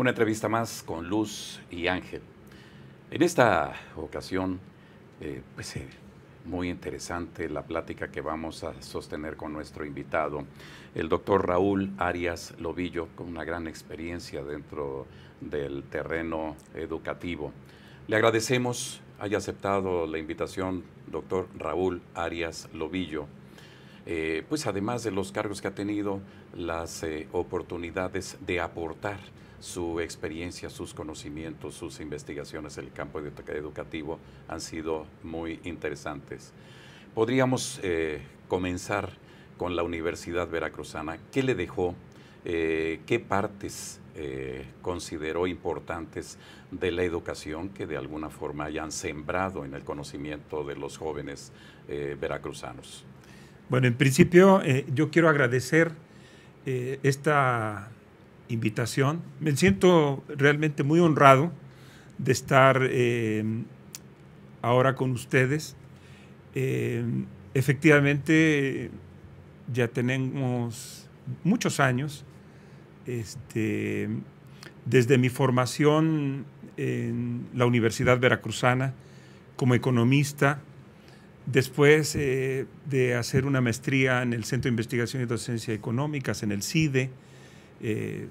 Una entrevista más con Luz y Ángel. En esta ocasión, eh, pues eh, muy interesante la plática que vamos a sostener con nuestro invitado, el doctor Raúl Arias Lobillo, con una gran experiencia dentro del terreno educativo. Le agradecemos haya aceptado la invitación, doctor Raúl Arias Lobillo. Eh, pues además de los cargos que ha tenido, las oportunidades de aportar su experiencia, sus conocimientos, sus investigaciones en el campo educativo han sido muy interesantes. Podríamos eh, comenzar con la Universidad Veracruzana. ¿Qué le dejó? Eh, ¿Qué partes eh, consideró importantes de la educación que de alguna forma hayan sembrado en el conocimiento de los jóvenes veracruzanos? Bueno, en principio yo quiero agradecer esta invitación. Me siento realmente muy honrado de estar eh, ahora con ustedes. Eh, efectivamente, ya tenemos muchos años. Este, desde mi formación en la Universidad Veracruzana como economista, después eh, de hacer una maestría en el Centro de Investigación y Docencia Económicas, en el CIDE, eh,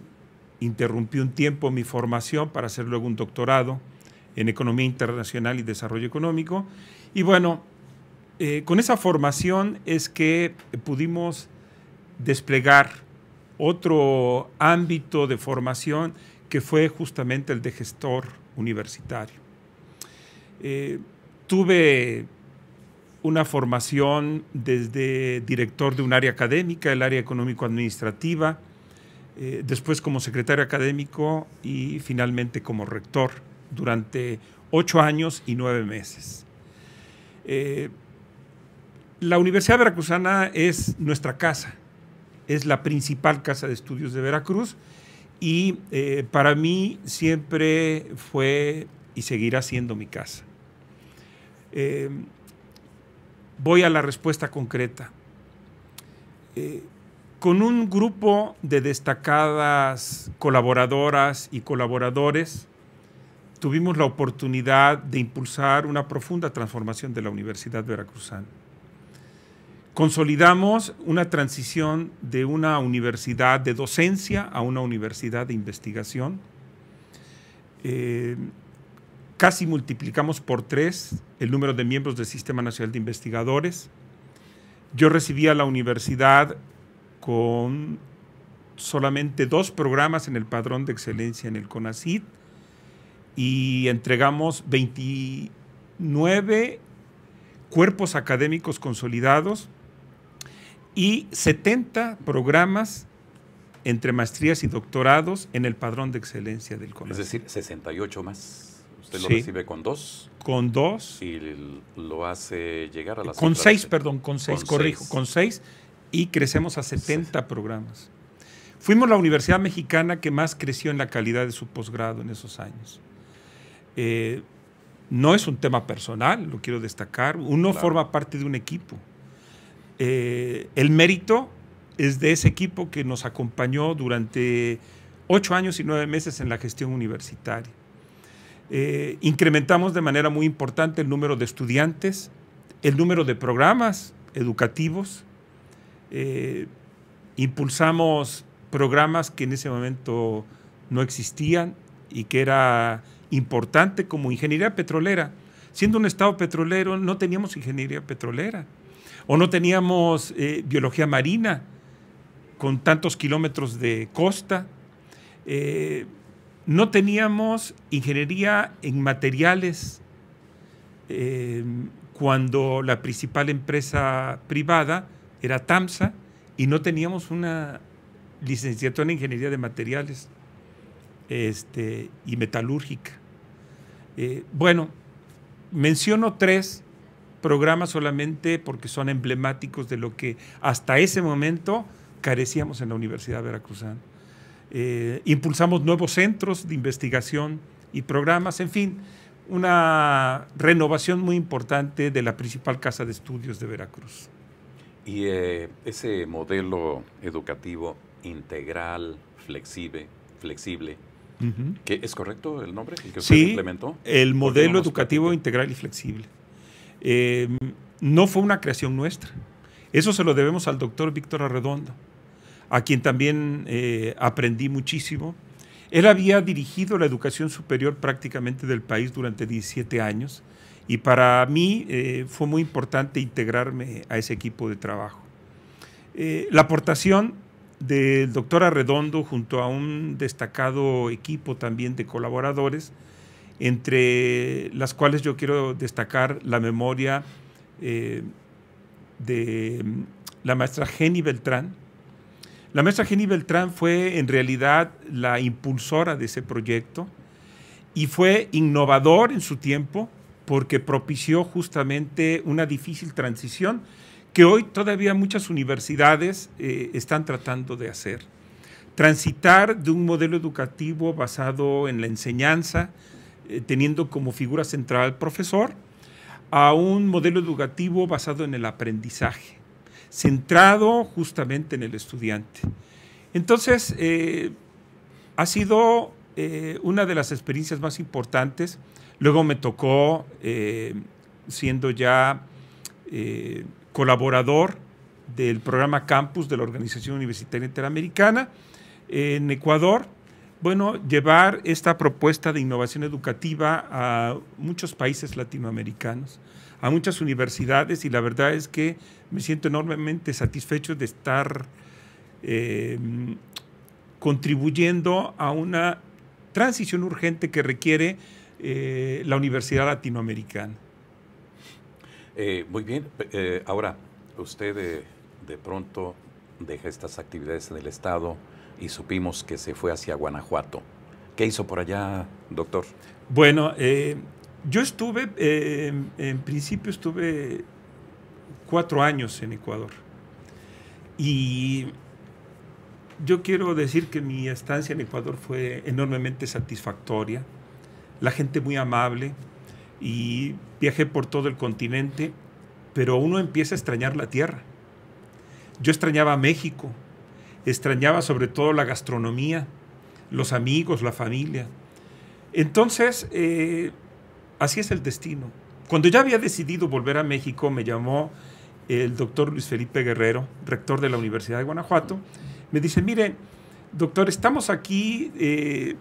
interrumpí un tiempo mi formación para hacer luego un doctorado en Economía Internacional y Desarrollo Económico. Y bueno, eh, con esa formación es que pudimos desplegar otro ámbito de formación que fue justamente el de gestor universitario. Eh, tuve una formación desde director de un área académica, el área económico-administrativa, eh, después como secretario académico y finalmente como rector durante ocho años y nueve meses. Eh, la Universidad Veracruzana es nuestra casa, es la principal casa de estudios de Veracruz y eh, para mí siempre fue y seguirá siendo mi casa. voy a la respuesta concreta con un grupo de destacadas colaboradoras y colaboradores, tuvimos la oportunidad de impulsar una profunda transformación de la Universidad Veracruzana. Consolidamos una transición de una universidad de docencia a una universidad de investigación. Eh, casi multiplicamos por tres el número de miembros del Sistema Nacional de Investigadores. Yo recibí a la universidad con solamente dos programas en el padrón de excelencia en el CONACID y entregamos 29 cuerpos académicos consolidados y 70 programas entre maestrías y doctorados en el padrón de excelencia del CONACYT. Es decir, 68 más. Usted lo recibe con dos. Con dos. Y lo hace llegar a las. Con seis, perdón, con seis, corrijo, con seis y crecemos a 70 programas. Fuimos la universidad mexicana que más creció en la calidad de su posgrado en esos años. Eh, no es un tema personal, lo quiero destacar. Uno forma parte de un equipo. Eh, el mérito es de ese equipo que nos acompañó durante ocho años y nueve meses en la gestión universitaria. Eh, incrementamos de manera muy importante el número de estudiantes, el número de programas educativos, eh, impulsamos programas que en ese momento no existían y que era importante como ingeniería petrolera. Siendo un estado petrolero no teníamos ingeniería petrolera o no teníamos eh, biología marina con tantos kilómetros de costa. Eh, no teníamos ingeniería en materiales cuando la principal empresa privada era TAMSA y no teníamos una licenciatura en ingeniería de materiales este, y metalúrgica. Eh, bueno, menciono tres programas solamente porque son emblemáticos de lo que hasta ese momento carecíamos en la Universidad Veracruzana. Eh, impulsamos nuevos centros de investigación y programas, en fin, una renovación muy importante de la principal casa de estudios de Veracruz. Y eh, ese modelo educativo integral, flexible, flexible, que ¿es correcto el nombre que sí, implementó? El modelo educativo integral y flexible. Em, no fue una creación nuestra. Eso se lo debemos al doctor Víctor Arredondo, a quien también eh, aprendí muchísimo. Él había dirigido la educación superior prácticamente del país durante 17 años y para mí eh, fue muy importante integrarme a ese equipo de trabajo. Eh, la aportación del doctor Arredondo junto a un destacado equipo también de colaboradores, entre las cuales yo quiero destacar la memoria eh, de mm, la maestra Jenny Beltrán. La maestra Jenny Beltrán fue en realidad la impulsora de ese proyecto y fue innovador en su tiempo porque propició justamente una difícil transición que hoy todavía muchas universidades eh, están tratando de hacer. Transitar de un modelo educativo basado en la enseñanza, eh, teniendo como figura central al profesor, a un modelo educativo basado en el aprendizaje, centrado justamente en el estudiante. Entonces, eh, ha sido una de las experiencias más importantes Luego me tocó, eh, siendo ya eh, colaborador del programa Campus de la Organización Universitaria Interamericana en Ecuador, bueno, llevar esta propuesta de innovación educativa a muchos países latinoamericanos, a muchas universidades y la verdad es que me siento enormemente satisfecho de estar eh, contribuyendo a una transición urgente que requiere eh, la Universidad Latinoamericana. Eh, muy bien, eh, ahora usted de, pronto deja estas actividades en el Estado y supimos que se fue hacia Guanajuato. ¿Qué hizo por allá, doctor? Bueno, yo estuve, en principio estuve cuatro años en Ecuador. Y yo quiero decir que mi estancia en Ecuador fue enormemente satisfactoria la gente muy amable y viajé por todo el continente, pero uno empieza a extrañar la tierra. Yo extrañaba México, extrañaba sobre todo la gastronomía, los amigos, la familia. Entonces, eh, así es el destino. Cuando ya había decidido volver a México, me llamó el doctor Luis Felipe Guerrero, rector de la Universidad de Guanajuato. Me dice, mire, doctor, estamos aquí eh,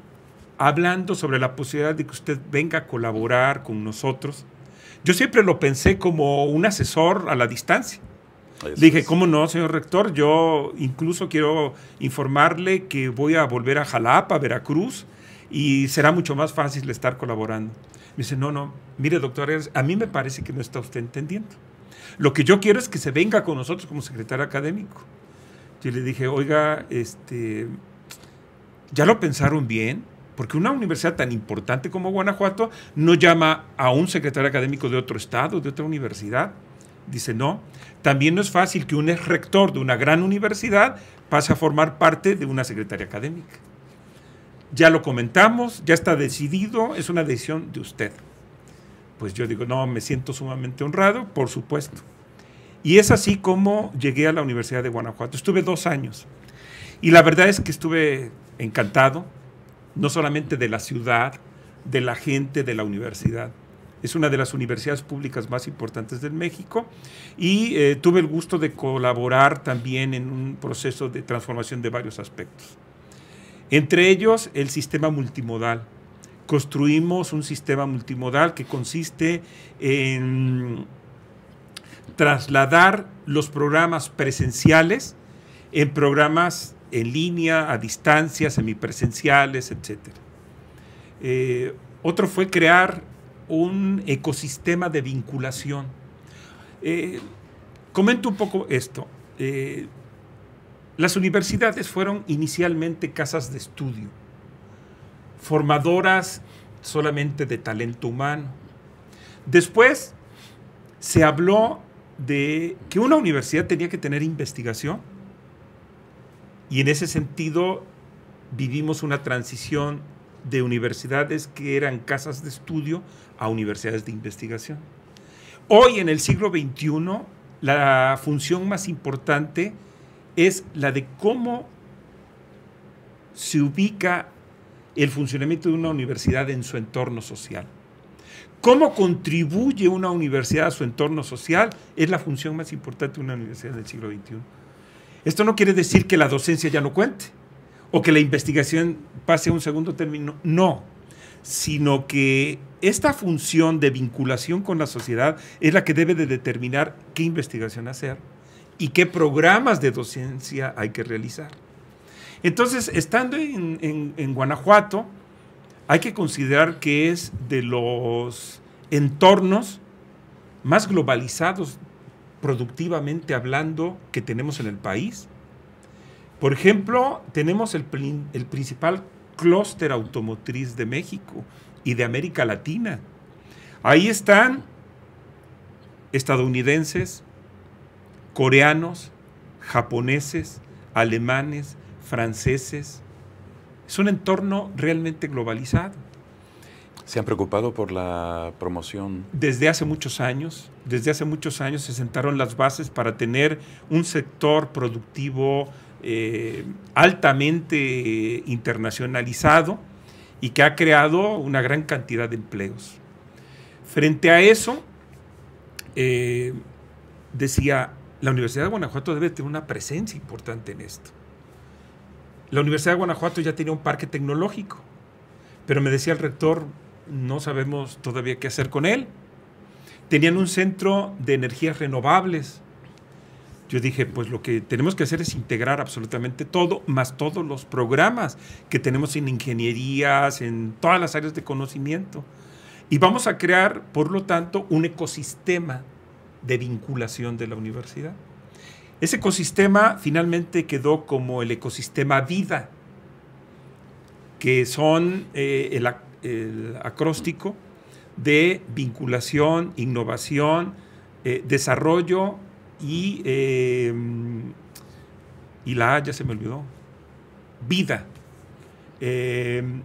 hablando sobre la posibilidad de que usted venga a colaborar con nosotros. Yo siempre lo pensé como un asesor a la distancia. Le dije, ¿cómo no, señor rector? Yo incluso quiero informarle que voy a volver a Jalapa, Veracruz, y será mucho más fácil estar colaborando. Me dice, no, no, mire, doctor, a mí me parece que no está usted entendiendo. Lo que yo quiero es que se venga con nosotros como secretario académico. Yo le dije, oiga, este, ¿ya lo pensaron bien? Porque una universidad tan importante como Guanajuato no llama a un secretario académico de otro estado, de otra universidad. Dice, no, también no es fácil que un ex rector de una gran universidad pase a formar parte de una secretaria académica. Ya lo comentamos, ya está decidido, es una decisión de usted. Pues yo digo, no, me siento sumamente honrado, por supuesto. Y es así como llegué a la Universidad de Guanajuato. Estuve dos años. Y la verdad es que estuve encantado, no solamente de la ciudad, de la gente de la universidad. Es una de las universidades públicas más importantes de México y eh, tuve el gusto de colaborar también en un proceso de transformación de varios aspectos. Entre ellos, el sistema multimodal. Construimos un sistema multimodal que consiste en trasladar los programas presenciales en programas en línea, a distancia, semipresenciales, etc. Eh, otro fue crear un ecosistema de vinculación. Eh, comento un poco esto. Eh, las universidades fueron inicialmente casas de estudio, formadoras solamente de talento humano. Después se habló de que una universidad tenía que tener investigación, y en ese sentido vivimos una transición de universidades que eran casas de estudio a universidades de investigación. Hoy en el siglo XXI la función más importante es la de cómo se ubica el funcionamiento de una universidad en su entorno social. ¿Cómo contribuye una universidad a su entorno social? Es la función más importante de una universidad del siglo XXI. Esto no quiere decir que la docencia ya no cuente o que la investigación pase a un segundo término, no, sino que esta función de vinculación con la sociedad es la que debe de determinar qué investigación hacer y qué programas de docencia hay que realizar. Entonces, estando en, Guanajuato, hay que considerar que es de los entornos más globalizados productivamente hablando que tenemos en el país. Por ejemplo, tenemos el, el principal clúster automotriz de México y de América Latina. Ahí están estadounidenses, coreanos, japoneses, alemanes, franceses. Es un entorno realmente globalizado. ¿Se han preocupado por la promoción? Desde hace muchos años, desde hace muchos años se sentaron las bases para tener un sector productivo eh, altamente internacionalizado y que ha creado una gran cantidad de empleos. Frente a eso, eh, decía, la Universidad de Guanajuato debe tener una presencia importante en esto. La Universidad de Guanajuato ya tenía un parque tecnológico, pero me decía el rector, no sabemos todavía qué hacer con él. Tenían un centro de energías renovables. Yo dije, pues lo que tenemos que hacer es integrar absolutamente todo, más todos los programas que tenemos en ingenierías, en todas las áreas de conocimiento. Y vamos a crear, por lo tanto, un ecosistema de vinculación de la universidad. Ese ecosistema finalmente quedó como el ecosistema vida, que son eh, el el, el acróstico de vinculación, innovación, eh, desarrollo y, em, y la haya ya se me olvidó, vida. Em,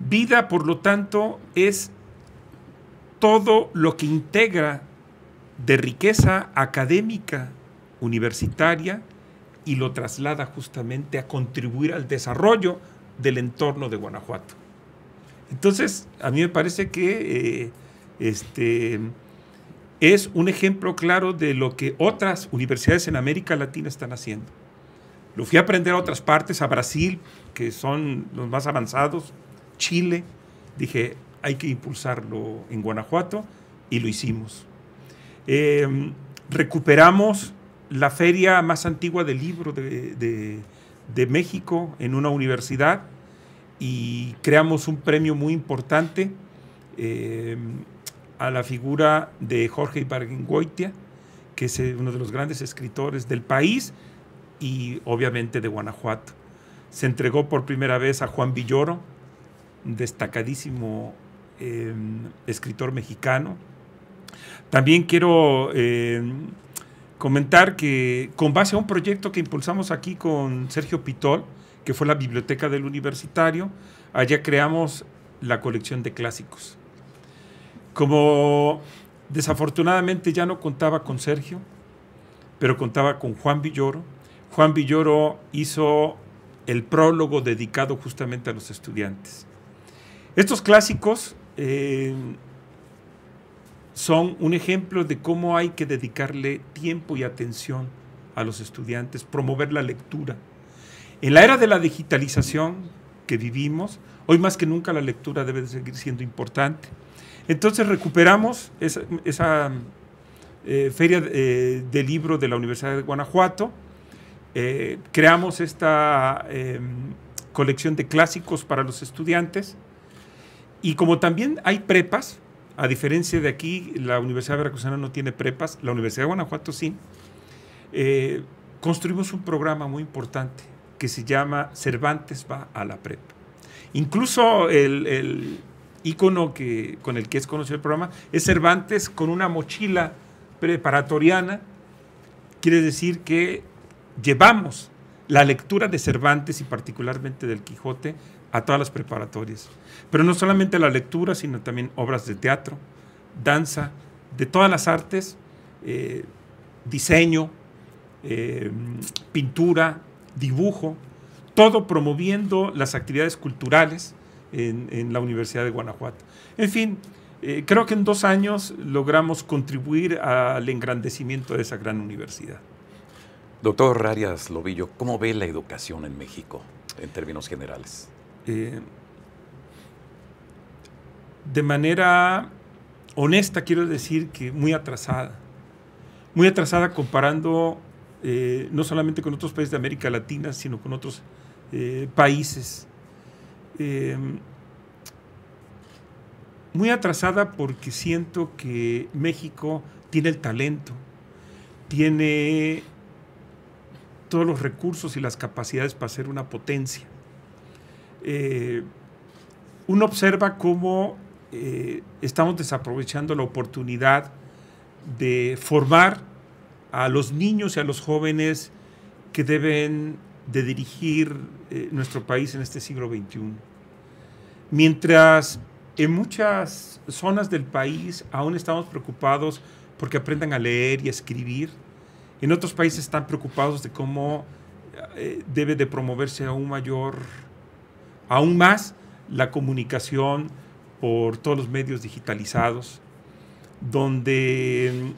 vida, por lo tanto, es todo lo que integra de riqueza académica, universitaria, y lo traslada justamente a contribuir al desarrollo del entorno de Guanajuato. Entonces, a mí me parece que eh, este, es un ejemplo claro de lo que otras universidades en América Latina están haciendo. Lo fui a aprender a otras partes, a Brasil, que son los más avanzados, Chile. Dije, hay que impulsarlo en Guanajuato y lo hicimos. Em, recuperamos la feria más antigua del libro de, de México en una universidad y creamos un premio muy importante eh, a la figura de Jorge Ibargüengoitia, que es uno de los grandes escritores del país y obviamente de Guanajuato. Se entregó por primera vez a Juan Villoro, destacadísimo eh, escritor mexicano. También quiero eh, comentar que con base a un proyecto que impulsamos aquí con Sergio Pitol, que fue la biblioteca del universitario. Allá creamos la colección de clásicos. Como desafortunadamente ya no contaba con Sergio, pero contaba con Juan Villoro. Juan Villoro hizo el prólogo dedicado justamente a los estudiantes. Estos clásicos eh, son un ejemplo de cómo hay que dedicarle tiempo y atención a los estudiantes, promover la lectura, en la era de la digitalización que vivimos, hoy más que nunca la lectura debe de seguir siendo importante. Entonces recuperamos esa, eh, feria eh, de libro de la Universidad de Guanajuato, eh, creamos esta em, colección de clásicos para los estudiantes y como también hay prepas, a diferencia de aquí, la Universidad de Veracruzana no tiene prepas, la Universidad de Guanajuato sí, construimos un programa muy importante que se llama Cervantes va a la prep. Incluso el, icono que, con el que es conocido el programa es Cervantes con una mochila preparatoriana. Quiere decir que llevamos la lectura de Cervantes y particularmente del Quijote a todas las preparatorias. Pero no solamente la lectura, sino también obras de teatro, danza, de todas las artes, eh, diseño, eh, pintura, dibujo, todo promoviendo las actividades culturales en, la Universidad de Guanajuato. En fin, eh, creo que en dos años logramos contribuir al engrandecimiento de esa gran universidad. Doctor Rarias Lobillo, ¿cómo ve la educación en México en términos generales? Eh, de manera honesta quiero decir que muy atrasada. Muy atrasada comparando eh, no solamente con otros países de América Latina, sino con otros eh, países. Em, muy atrasada porque siento que México tiene el talento, tiene todos los recursos y las capacidades para ser una potencia. Eh, uno observa cómo estamos desaprovechando la oportunidad de formar a los niños y a los jóvenes que deben de dirigir eh, nuestro país en este siglo XXI. Mientras en muchas zonas del país aún estamos preocupados porque aprendan a leer y a escribir, en otros países están preocupados de cómo eh, debe de promoverse aún mayor, aún más, la comunicación por todos los medios digitalizados, donde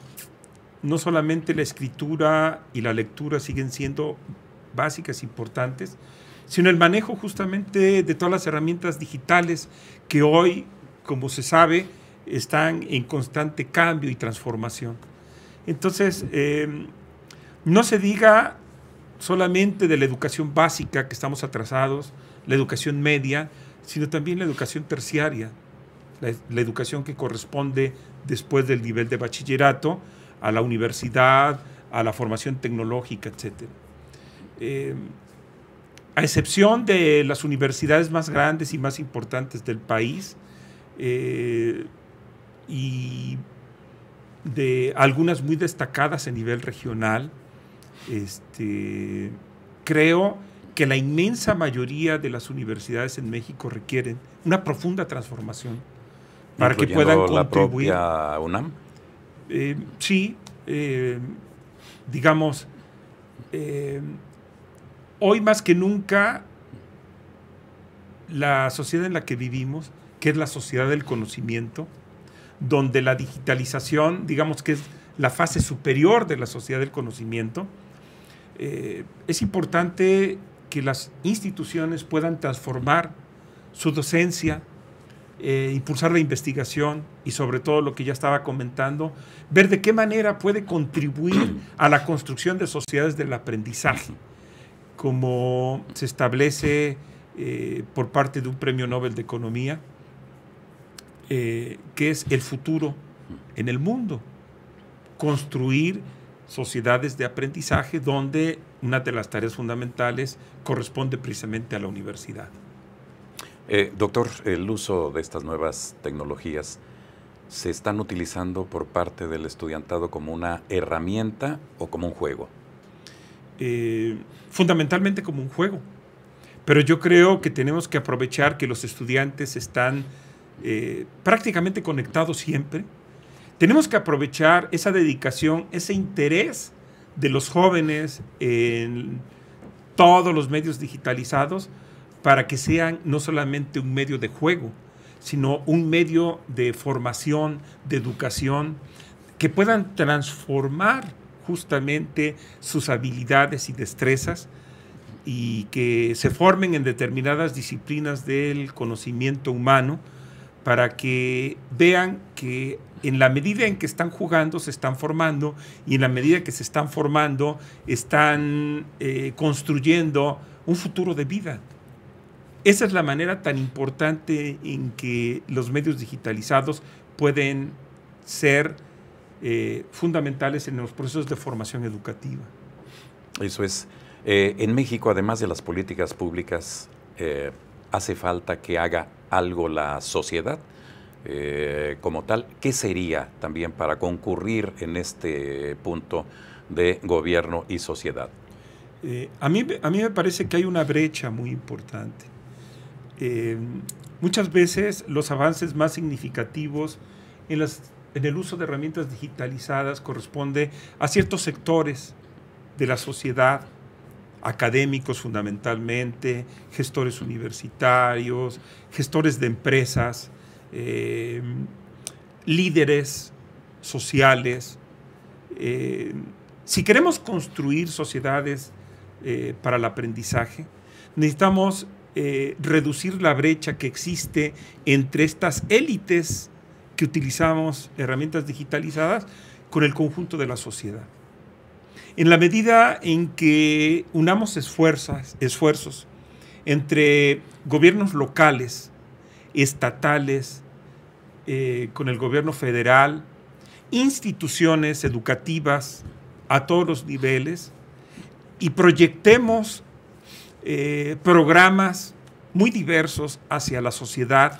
no solamente la escritura y la lectura siguen siendo básicas, importantes, sino el manejo justamente de todas las herramientas digitales que hoy, como se sabe, están en constante cambio y transformación. Entonces, em, no se diga solamente de la educación básica que estamos atrasados, la educación media, sino también la educación terciaria, la educación que corresponde después del nivel de bachillerato, a la universidad, a la formación tecnológica, etc. Eh, a excepción de las universidades más grandes y más importantes del país eh, y de algunas muy destacadas a nivel regional, este, creo que la inmensa mayoría de las universidades en México requieren una profunda transformación para que puedan contribuir. La propia UNAM? Eh, sí, eh, digamos, eh, hoy más que nunca la sociedad en la que vivimos, que es la sociedad del conocimiento, donde la digitalización, digamos que es la fase superior de la sociedad del conocimiento, es importante que las instituciones puedan transformar su docencia, eh, impulsar la investigación y sobre todo lo que ya estaba comentando, ver de qué manera puede contribuir a la construcción de sociedades del aprendizaje, como se establece eh, por parte de un premio Nobel de Economía, eh, que es el futuro en el mundo, construir sociedades de aprendizaje donde una de las tareas fundamentales corresponde precisamente a la universidad. Eh, doctor, el uso de estas nuevas tecnologías se están utilizando por parte del estudiantado como una herramienta o como un juego. Eh, fundamentalmente como un juego. Pero yo creo que tenemos que aprovechar que los estudiantes están eh, prácticamente conectados siempre. Tenemos que aprovechar esa dedicación, ese interés de los jóvenes en todos los medios digitalizados para que sean no solamente un medio de juego, sino un medio de formación, de educación, que puedan transformar justamente sus habilidades y destrezas y que se formen en determinadas disciplinas del conocimiento humano para que vean que en la medida en que están jugando se están formando y en la medida que se están formando están eh, construyendo un futuro de vida. Esa es la manera tan importante en que los medios digitalizados pueden ser eh, fundamentales en los procesos de formación educativa. Eso es. Eh, en México, además de las políticas públicas, eh, hace falta que haga algo la sociedad como tal. ¿Qué sería también para concurrir en este punto de gobierno y sociedad? a, mí, a mí me parece que hay una brecha muy importante. Eh, muchas veces los avances más significativos en, el uso de herramientas digitalizadas corresponde a ciertos sectores de la sociedad, académicos fundamentalmente, gestores universitarios, gestores de empresas, eh, líderes sociales. Eh, si queremos construir sociedades para el aprendizaje, necesitamos eh, reducir la brecha que existe entre estas élites que utilizamos herramientas digitalizadas con el conjunto de la sociedad. En la medida en que unamos esfuerzos, esfuerzos entre gobiernos locales, estatales, eh, con el gobierno federal, instituciones educativas a todos los niveles, y proyectemos eh, programas muy diversos hacia la sociedad,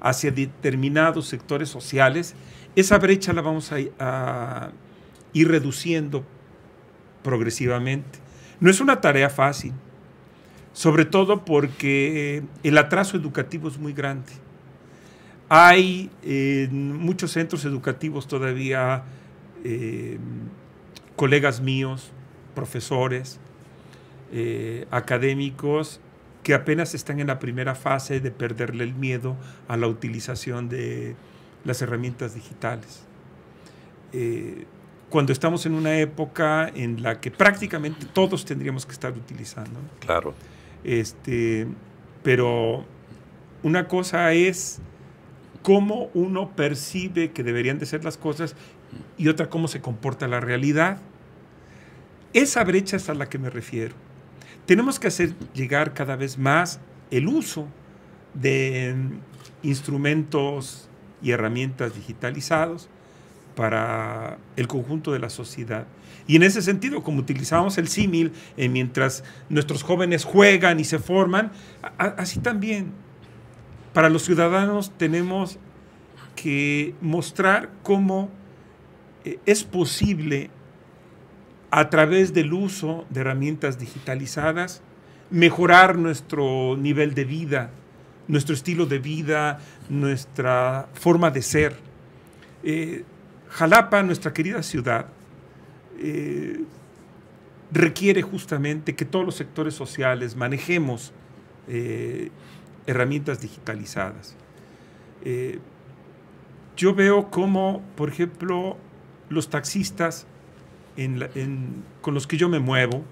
hacia determinados sectores sociales, esa brecha la vamos a, ir reduciendo progresivamente. No es una tarea fácil, sobre todo porque eh, el atraso educativo es muy grande. Hay en muchos centros educativos todavía eh, colegas míos, profesores, eh, académicos que apenas están en la primera fase de perderle el miedo a la utilización de las herramientas digitales. Eh, cuando estamos en una época en la que prácticamente todos tendríamos que estar utilizando. Claro. Este, pero una cosa es cómo uno percibe que deberían de ser las cosas y otra cómo se comporta la realidad. Esa brecha es a la que me refiero. Tenemos que hacer llegar cada vez más el uso de instrumentos y herramientas digitalizados para el conjunto de la sociedad. Y en ese sentido, como utilizamos el símil, eh, mientras nuestros jóvenes juegan y se forman, así también, para los ciudadanos tenemos que mostrar cómo eh, es posible a través del uso de herramientas digitalizadas, mejorar nuestro nivel de vida, nuestro estilo de vida, nuestra forma de ser. Eh, Jalapa, nuestra querida ciudad, eh, requiere justamente que todos los sectores sociales manejemos eh, herramientas digitalizadas. yo veo cómo, por ejemplo, los taxistas con los que yo me muevo,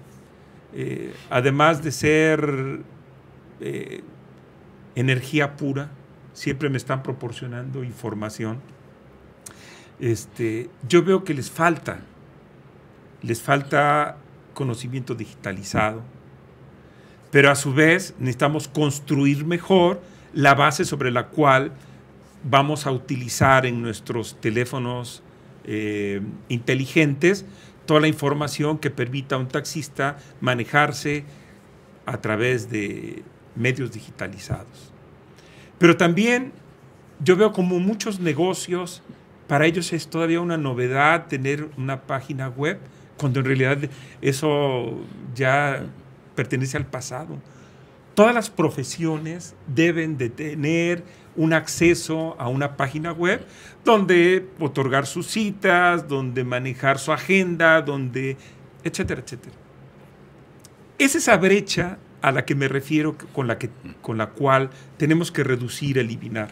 eh, además de ser eh, energía pura, siempre me están proporcionando información. Este, yo veo que les falta, les falta conocimiento digitalizado, pero a su vez necesitamos construir mejor la base sobre la cual vamos a utilizar en nuestros teléfonos eh, inteligentes toda la información que permita a un taxista manejarse a través de medios digitalizados. Pero también yo veo como muchos negocios, para ellos es todavía una novedad tener una página web, cuando en realidad eso ya pertenece al pasado. Todas las profesiones deben de tener un acceso a una página web donde otorgar sus citas, donde manejar su agenda, donde, etcétera, etcétera. Es esa brecha a la que me refiero con la, que, con la cual tenemos que reducir, eliminar.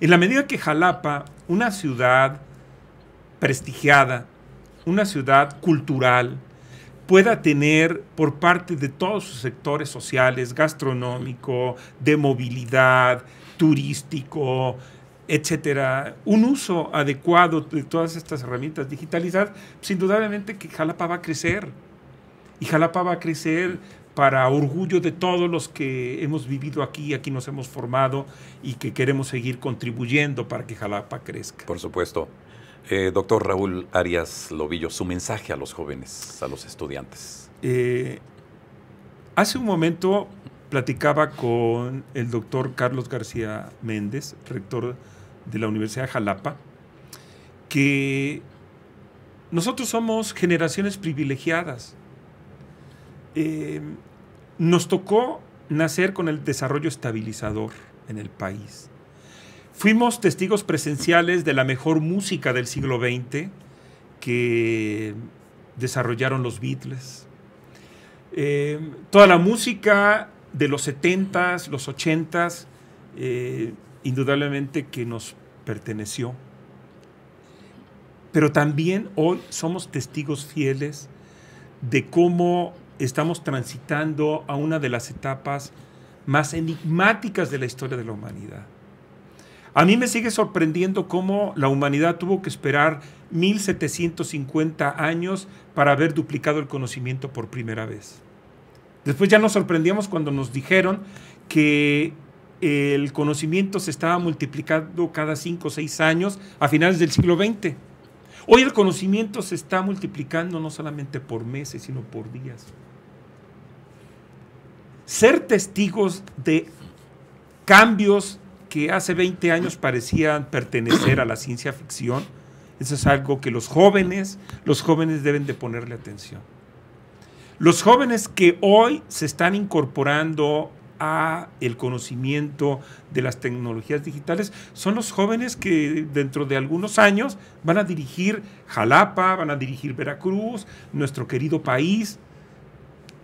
En la medida que Jalapa, una ciudad prestigiada, una ciudad cultural, pueda tener por parte de todos sus sectores sociales, gastronómico, de movilidad, turístico, etcétera, un uso adecuado de todas estas herramientas digitalizadas, sin pues, indudablemente que Jalapa va a crecer. Y Jalapa va a crecer para orgullo de todos los que hemos vivido aquí, aquí nos hemos formado y que queremos seguir contribuyendo para que Jalapa crezca. Por supuesto. Eh, doctor Raúl Arias Lobillo, su mensaje a los jóvenes, a los estudiantes. Eh, hace un momento platicaba con el doctor Carlos García Méndez, rector de la Universidad de Jalapa, que nosotros somos generaciones privilegiadas. Eh, nos tocó nacer con el desarrollo estabilizador en el país. Fuimos testigos presenciales de la mejor música del siglo XX que desarrollaron los Beatles. Eh, toda la música de los 70s, los 80s, eh, indudablemente que nos perteneció. Pero también hoy somos testigos fieles de cómo estamos transitando a una de las etapas más enigmáticas de la historia de la humanidad a mí me sigue sorprendiendo cómo la humanidad tuvo que esperar 1750 años para haber duplicado el conocimiento por primera vez. Después ya nos sorprendíamos cuando nos dijeron que el conocimiento se estaba multiplicando cada 5 o 6 años a finales del siglo XX. Hoy el conocimiento se está multiplicando no solamente por meses, sino por días. Ser testigos de cambios que hace 20 años parecían pertenecer a la ciencia ficción. Eso es algo que los jóvenes, los jóvenes deben de ponerle atención. Los jóvenes que hoy se están incorporando a el conocimiento de las tecnologías digitales son los jóvenes que dentro de algunos años van a dirigir Jalapa, van a dirigir Veracruz, nuestro querido país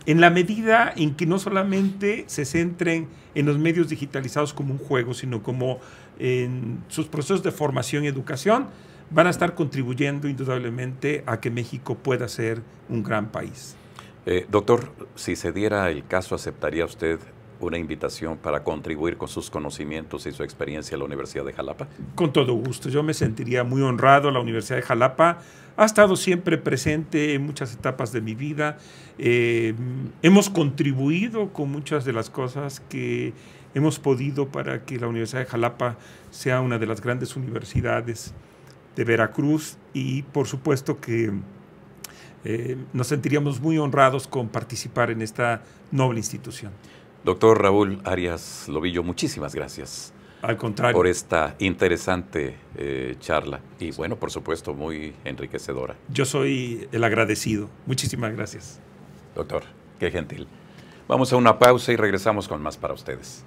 en la medida en que no solamente se centren en los medios digitalizados como un juego, sino como en sus procesos de formación y educación, van a estar contribuyendo indudablemente a que México pueda ser un gran país. Eh, doctor, si se diera el caso, ¿aceptaría usted una invitación para contribuir con sus conocimientos y su experiencia a la Universidad de Jalapa? Con todo gusto, yo me sentiría muy honrado. La Universidad de Jalapa ha estado siempre presente en muchas etapas de mi vida. Eh, hemos contribuido con muchas de las cosas que hemos podido para que la Universidad de Jalapa sea una de las grandes universidades de Veracruz y por supuesto que eh, nos sentiríamos muy honrados con participar en esta noble institución. Doctor Raúl Arias Lobillo, muchísimas gracias. Al contrario. Por esta interesante eh, charla y bueno, por supuesto, muy enriquecedora. Yo soy el agradecido. Muchísimas gracias. Doctor, qué gentil. Vamos a una pausa y regresamos con más para ustedes.